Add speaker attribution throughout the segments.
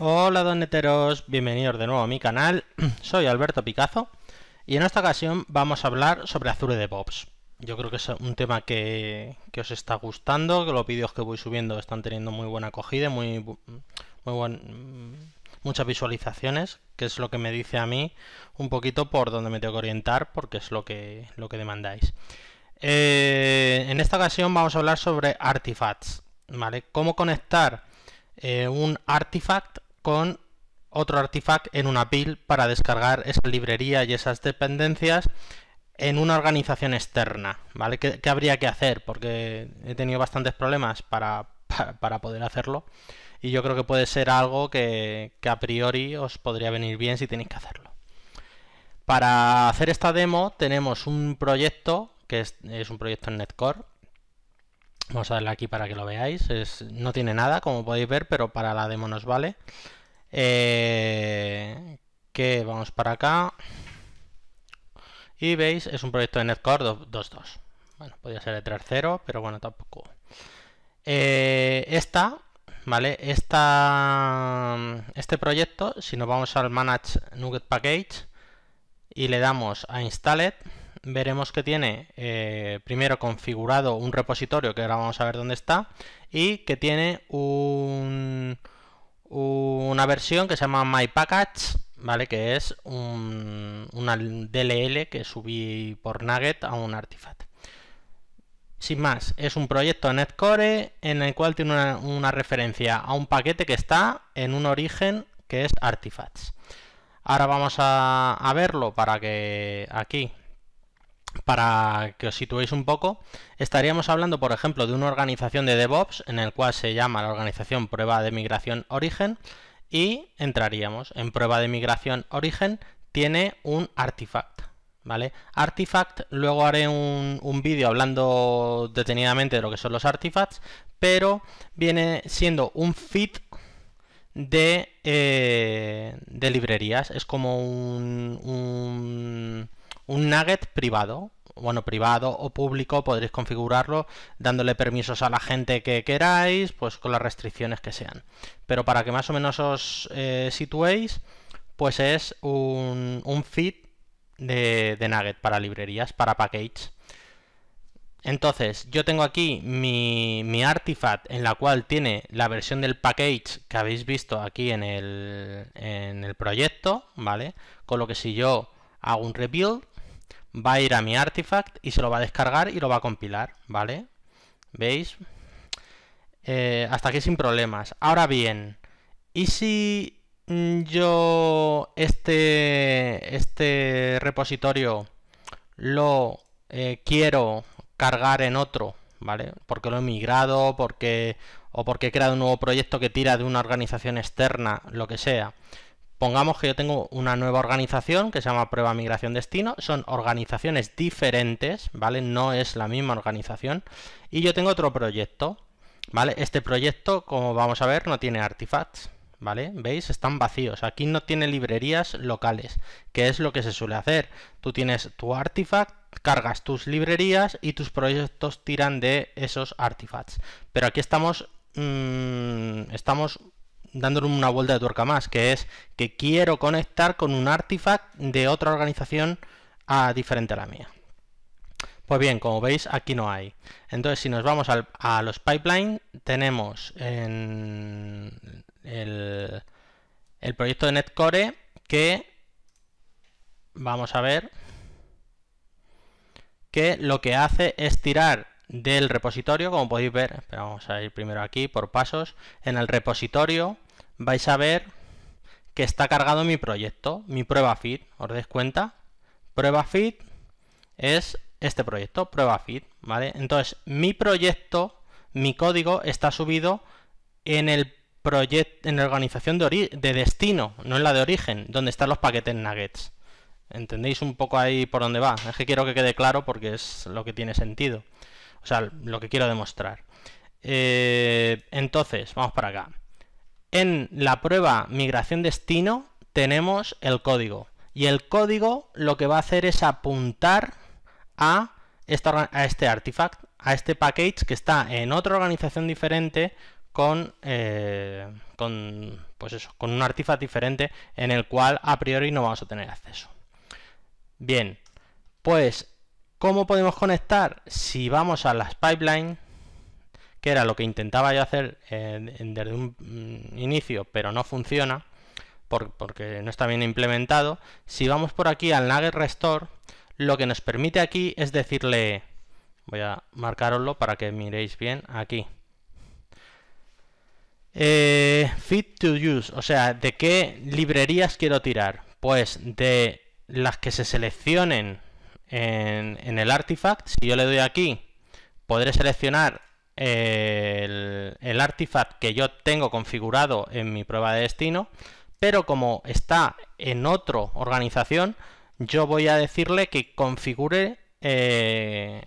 Speaker 1: Hola doneteros, bienvenidos de nuevo a mi canal, soy Alberto Picazo y en esta ocasión vamos a hablar sobre Azure DevOps. Yo creo que es un tema que, os está gustando, que los vídeos que voy subiendo están teniendo muy buena acogida, muy, buen, mm, muchas visualizaciones, que es lo que me dice a mí un poquito por donde me tengo que orientar, porque es lo que, lo que demandáis. Eh, en esta ocasión vamos a hablar sobre artifacts, ¿vale? Cómo conectar eh, un artifact con otro artifact en una pil para descargar esa librería y esas dependencias en una organización externa, ¿vale? ¿Qué, habría que hacer? Porque he tenido bastantes problemas para, poder hacerlo y yo creo que puede ser algo que, a priori os podría venir bien si tenéis que hacerlo. Para hacer esta demo tenemos un proyecto que es, un proyecto en Netcore. Vamos a darle aquí para que lo veáis. no tiene nada, como podéis ver, pero para la demo nos vale. Eh, que vamos para acá y veis es un proyecto de Netcore 2.2 bueno, podría ser de 3.0 pero bueno, tampoco eh, esta ¿vale? Esta, este proyecto, si nos vamos al Manage Nugget Package y le damos a it veremos que tiene eh, primero configurado un repositorio, que ahora vamos a ver dónde está, y que tiene un, una versión que se llama MyPackage ¿vale? Que es un, una DLL que subí por Nugget a un artifact. Sin más, es un proyecto Netcore en el cual tiene una, referencia a un paquete que está en un origen que es artifacts. Ahora vamos a, verlo para que aquí para que os situéis un poco, estaríamos hablando, por ejemplo, de una organización de DevOps en el cual se llama la organización prueba de migración origen y entraríamos en prueba de migración origen tiene un artifact, ¿vale? Artifact, luego haré un, vídeo hablando detenidamente de lo que son los artifacts, pero viene siendo un feed de, eh, librerías, es como un, un un nugget privado, bueno, privado o público, podréis configurarlo dándole permisos a la gente que queráis, pues con las restricciones que sean. Pero para que más o menos os eh, situéis, pues es un, feed de, Nugget para librerías, para package. Entonces, yo tengo aquí mi, mi, artifact en la cual tiene la versión del package que habéis visto aquí en el, en el proyecto, ¿vale? Con lo que si yo hago un rebuild, va a ir a mi artifact y se lo va a descargar y lo va a compilar, ¿vale? ¿Veis? Eh, hasta aquí sin problemas. Ahora bien, ¿y si mm, yo este, este repositorio lo eh, quiero cargar en otro, ¿vale? Porque lo he migrado, porque, o porque he creado un nuevo proyecto que tira de una organización externa, lo que sea. Pongamos que yo tengo una nueva organización que se llama prueba migración destino. Son organizaciones diferentes, ¿vale? No es la misma organización. Y yo tengo otro proyecto, ¿vale? Este proyecto, como vamos a ver, no tiene artifacts, ¿vale? ¿Veis? Están vacíos. Aquí no tiene librerías locales, que es lo que se suele hacer. Tú tienes tu artifact, cargas tus librerías y tus proyectos tiran de esos artifacts. Pero aquí estamos... Mm, estamos dándole una vuelta de tuerca más, que es que quiero conectar con un artifact de otra organización a, diferente a la mía. Pues bien, como veis, aquí no hay. Entonces, si nos vamos a los pipelines, tenemos el, proyecto de Netcore que, vamos a ver, que lo que hace es tirar del repositorio, como podéis ver, vamos a ir primero aquí por pasos, en el repositorio vais a ver que está cargado mi proyecto, mi prueba fit, ¿os dais cuenta? Prueba fit es este proyecto, prueba fit, ¿vale? Entonces, mi proyecto, mi código está subido en el proyecto en la organización de, destino, no en la de origen, donde están los paquetes nuggets. ¿Entendéis un poco ahí por dónde va? Es que quiero que quede claro porque es lo que tiene sentido. O sea, lo que quiero demostrar. Eh, entonces, vamos para acá. En la prueba migración destino tenemos el código y el código lo que va a hacer es apuntar a, este artifact, a este package que está en otra organización diferente con, eh, pues con un artifact diferente en el cual a priori no vamos a tener acceso. Bien, pues ¿cómo podemos conectar? Si vamos a las pipelines era lo que intentaba yo hacer eh, desde un mm, inicio, pero no funciona, porque no está bien implementado, si vamos por aquí al Nugget Restore, lo que nos permite aquí es decirle, voy a marcaroslo para que miréis bien aquí, eh, fit to use, o sea, ¿de qué librerías quiero tirar? Pues de las que se seleccionen en, en el artifact, si yo le doy aquí, podré seleccionar el, artifact que yo tengo configurado en mi prueba de destino, pero como está en otra organización, yo voy a decirle que configure, eh,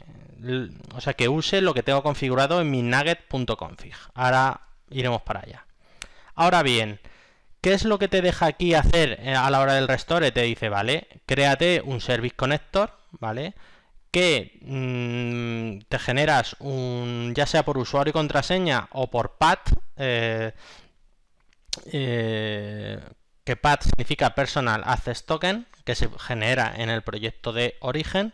Speaker 1: o sea, que use lo que tengo configurado en mi nugget.config. Ahora iremos para allá. Ahora bien, ¿qué es lo que te deja aquí hacer eh, a la hora del restore? Te dice, vale, créate un service connector, ¿vale? que mm, te generas un, ya sea por usuario y contraseña o por PAT, eh, eh, que PAT significa Personal Access Token, que se genera en el proyecto de origen,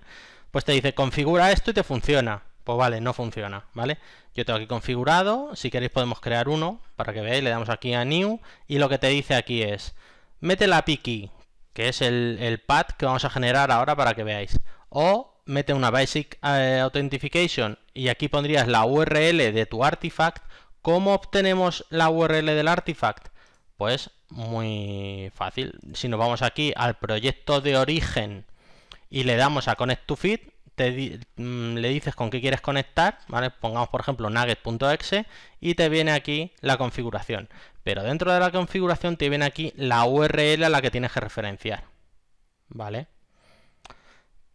Speaker 1: pues te dice configura esto y te funciona. Pues vale, no funciona, ¿vale? Yo tengo aquí configurado, si queréis podemos crear uno para que veáis, le damos aquí a New y lo que te dice aquí es, mete la PIKI, que es el, el pad que vamos a generar ahora para que veáis, o mete una Basic eh, Authentication y aquí pondrías la URL de tu artifact. ¿Cómo obtenemos la URL del artifact? Pues muy fácil. Si nos vamos aquí al proyecto de origen y le damos a Connect to Feed, mm, le dices con qué quieres conectar, ¿vale? pongamos por ejemplo nugget.exe y te viene aquí la configuración. Pero dentro de la configuración te viene aquí la URL a la que tienes que referenciar. ¿Vale?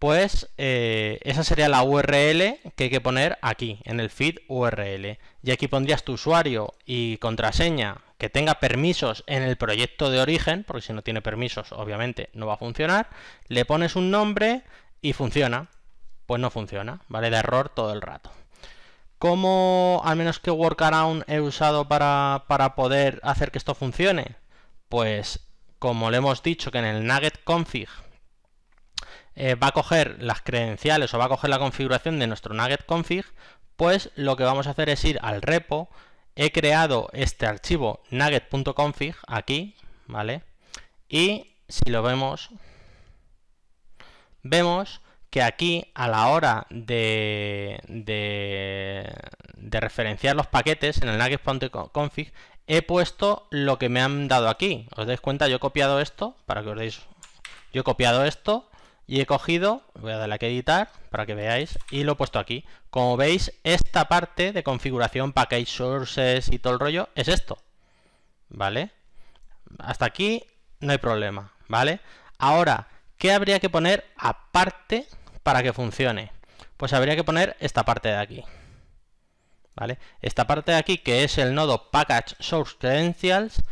Speaker 1: pues eh, esa sería la URL que hay que poner aquí, en el feed URL. Y aquí pondrías tu usuario y contraseña que tenga permisos en el proyecto de origen, porque si no tiene permisos, obviamente no va a funcionar. Le pones un nombre y funciona. Pues no funciona, ¿vale? De error todo el rato. ¿Cómo, al menos que Workaround he usado para, para poder hacer que esto funcione? Pues, como le hemos dicho que en el nugget config eh, va a coger las credenciales o va a coger la configuración de nuestro nugget config, pues lo que vamos a hacer es ir al repo. He creado este archivo nugget.config aquí, ¿vale? Y si lo vemos, vemos que aquí a la hora de, de, de referenciar los paquetes en el nugget.config he puesto lo que me han dado aquí. Os dais cuenta, yo he copiado esto, para que os deis... Yo he copiado esto, y he cogido, voy a darle aquí a editar para que veáis y lo he puesto aquí. Como veis, esta parte de configuración, package sources y todo el rollo es esto, ¿vale? Hasta aquí no hay problema, ¿vale? Ahora, ¿qué habría que poner aparte para que funcione? Pues habría que poner esta parte de aquí, ¿vale? Esta parte de aquí que es el nodo package source credentials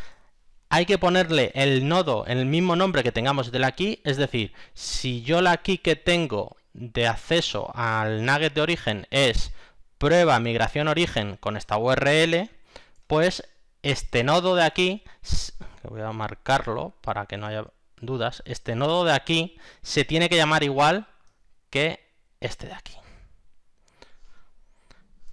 Speaker 1: hay que ponerle el nodo en el mismo nombre que tengamos de la es decir, si yo la aquí que tengo de acceso al nugget de origen es prueba migración origen con esta URL, pues este nodo de aquí, que voy a marcarlo para que no haya dudas, este nodo de aquí se tiene que llamar igual que este de aquí.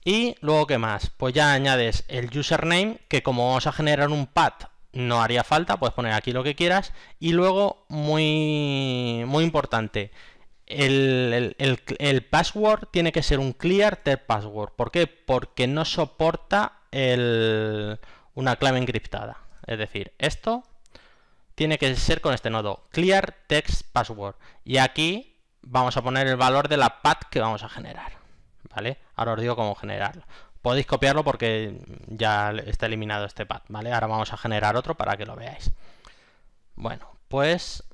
Speaker 1: Y luego, ¿qué más? Pues ya añades el username, que como vamos a generar un path no haría falta, puedes poner aquí lo que quieras. Y luego, muy, muy importante, el, password tiene que ser un clear text password. ¿Por qué? Porque no soporta una clave encriptada. Es decir, esto tiene que ser con este nodo, clear text password. Y aquí vamos a poner el valor de la path que vamos a generar. ¿Vale? Ahora os digo cómo generarlo podéis copiarlo porque ya está eliminado este pad, ¿vale? Ahora vamos a generar otro para que lo veáis. Bueno, pues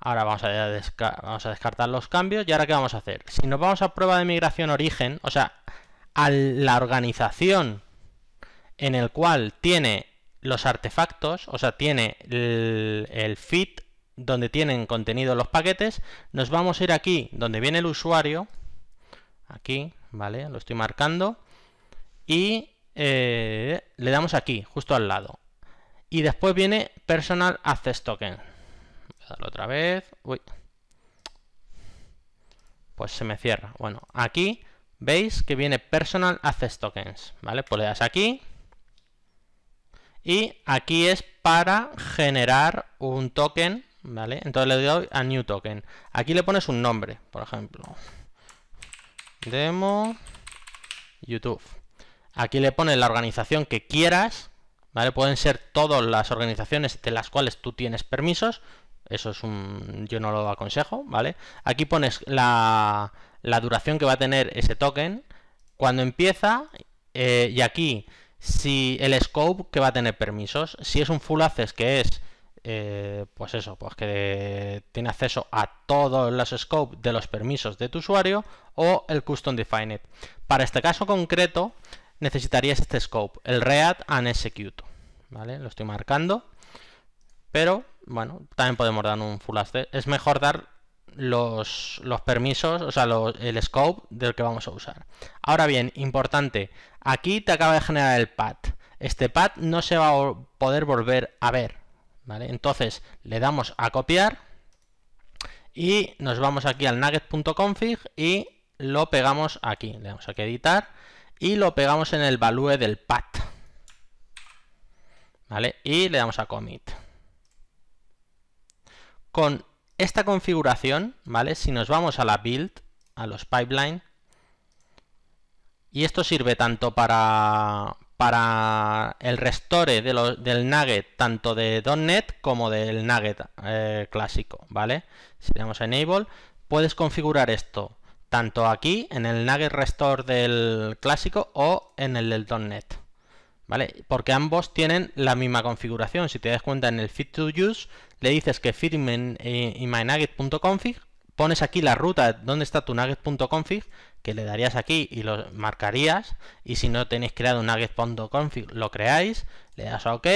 Speaker 1: ahora vamos a, vamos a descartar los cambios y ahora ¿qué vamos a hacer? Si nos vamos a prueba de migración origen, o sea, a la organización en el cual tiene los artefactos, o sea, tiene el, el feed donde tienen contenido los paquetes, nos vamos a ir aquí donde viene el usuario, aquí, ¿vale? Lo estoy marcando, y eh, le damos aquí, justo al lado. Y después viene Personal Access Token. Voy a darlo otra vez. Uy. Pues se me cierra. Bueno, aquí veis que viene Personal Access Tokens. ¿Vale? Pues le das aquí. Y aquí es para generar un token. ¿Vale? Entonces le doy a New Token. Aquí le pones un nombre, por ejemplo. Demo YouTube. Aquí le pones la organización que quieras, ¿vale? Pueden ser todas las organizaciones de las cuales tú tienes permisos. Eso es un... yo no lo aconsejo, ¿vale? Aquí pones la, la duración que va a tener ese token, cuando empieza, eh, y aquí si el scope que va a tener permisos, si es un full access que es... Eh, pues eso, pues que tiene acceso a todos los scopes de los permisos de tu usuario o el custom defined. Para este caso concreto, Necesitaría este scope, el read and execute. ¿Vale? Lo estoy marcando. Pero, bueno, también podemos dar un full access. Es mejor dar los, permisos, o sea, el scope del que vamos a usar. Ahora bien, importante, aquí te acaba de generar el path. Este path no se va a poder volver a ver. ¿vale? Entonces, le damos a copiar y nos vamos aquí al nugget.config y lo pegamos aquí. Le damos aquí a editar y lo pegamos en el value del path. ¿Vale? Y le damos a commit. Con esta configuración, ¿vale? Si nos vamos a la build, a los pipeline, y esto sirve tanto para, para el restore del nugget, tanto de .NET como del nugget eh, clásico, ¿vale? Si le damos a enable, puedes configurar esto tanto aquí en el Nugget Restore del clásico o en el del .NET. ¿Vale? Porque ambos tienen la misma configuración. Si te das cuenta en el fit to use, le dices que firme en, eh, myNugget.config. pones aquí la ruta donde está tu nugget.config, que le darías aquí y lo marcarías, y si no tenéis creado un nugget.config, lo creáis, le das a OK,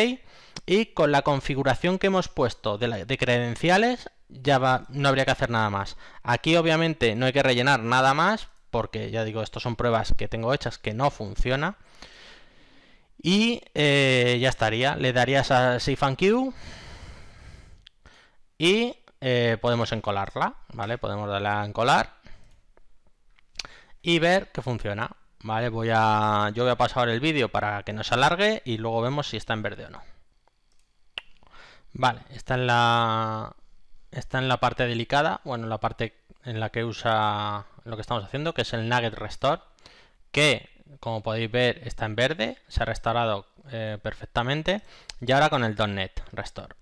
Speaker 1: y con la configuración que hemos puesto de credenciales, ya va, no habría que hacer nada más. Aquí obviamente no hay que rellenar nada más, porque ya digo, estas son pruebas que tengo hechas que no funciona. Y eh, ya estaría, le darías a Safe and queue y eh, podemos encolarla, ¿vale? Podemos darle a encolar y ver que funciona, ¿vale? Voy a, yo voy a pasar el vídeo para que no se alargue y luego vemos si está en verde o no. Vale, está en la, está en la parte delicada, bueno, en la parte en la que usa lo que estamos haciendo, que es el Nugget Restore, que como podéis ver está en verde, se ha restaurado eh, perfectamente, y ahora con el .NET Restore,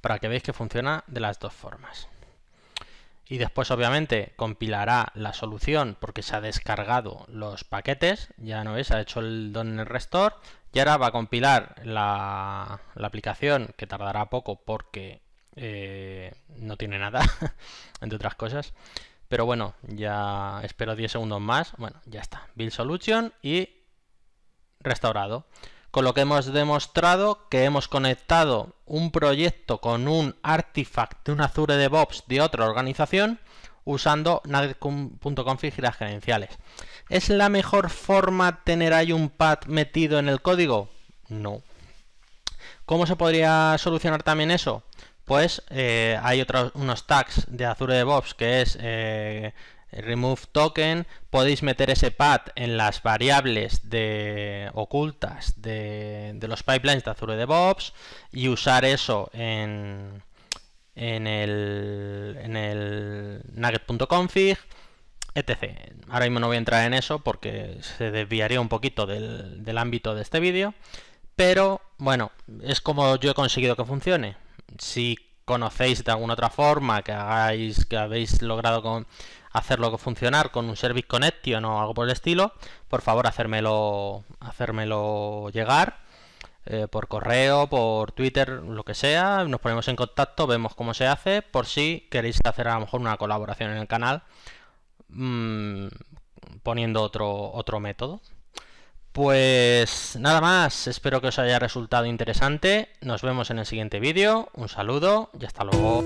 Speaker 1: para que veáis que funciona de las dos formas. Y después obviamente compilará la solución porque se ha descargado los paquetes, ya no es, ha hecho el .NET Restore, y ahora va a compilar la aplicación, que tardará poco porque eh, no tiene nada, entre otras cosas. Pero bueno, ya espero 10 segundos más. Bueno, ya está. Build Solution y restaurado. Con lo que hemos demostrado que hemos conectado un proyecto con un artifact de un Azure DevOps de otra organización usando nugget.config y las credenciales. ¿Es la mejor forma tener ahí un pad metido en el código? No. ¿Cómo se podría solucionar también eso? pues eh, hay otros unos tags de Azure DevOps que es eh, remove token, podéis meter ese pad en las variables de, ocultas de, los pipelines de Azure DevOps y usar eso en, en el, en el nugget.config, etc. Ahora mismo no voy a entrar en eso porque se desviaría un poquito del, del ámbito de este vídeo, pero bueno, es como yo he conseguido que funcione si conocéis de alguna otra forma que hagáis, que habéis logrado hacerlo funcionar con un Service Connection o algo por el estilo, por favor hacérmelo, llegar eh, por correo, por Twitter, lo que sea. Nos ponemos en contacto, vemos cómo se hace, por si queréis hacer a lo mejor una colaboración en el canal mm, poniendo otro método. Pues nada más, espero que os haya resultado interesante. Nos vemos en el siguiente vídeo. Un saludo y hasta luego.